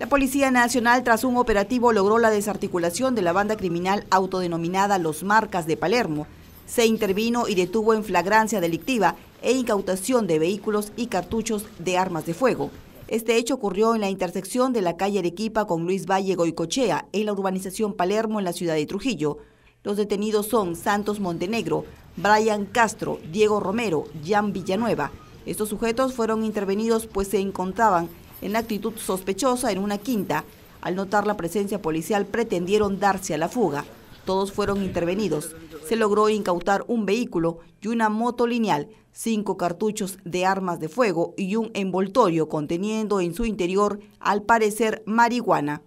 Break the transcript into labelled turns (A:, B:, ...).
A: La Policía Nacional, tras un operativo, logró la desarticulación de la banda criminal autodenominada Los Marcas de Palermo. Se intervino y detuvo en flagrancia delictiva e incautación de vehículos y cartuchos de armas de fuego. Este hecho ocurrió en la intersección de la calle Arequipa con Luis Valle Goicochea, en la urbanización Palermo, en la ciudad de Trujillo. Los detenidos son Santos Montenegro, Brian Castro, Diego Romero, Jan Villanueva. Estos sujetos fueron intervenidos pues se encontraban en actitud sospechosa en una quinta. Al notar la presencia policial pretendieron darse a la fuga. Todos fueron intervenidos. Se logró incautar un vehículo y una moto lineal, cinco cartuchos de armas de fuego y un envoltorio conteniendo en su interior, al parecer, marihuana.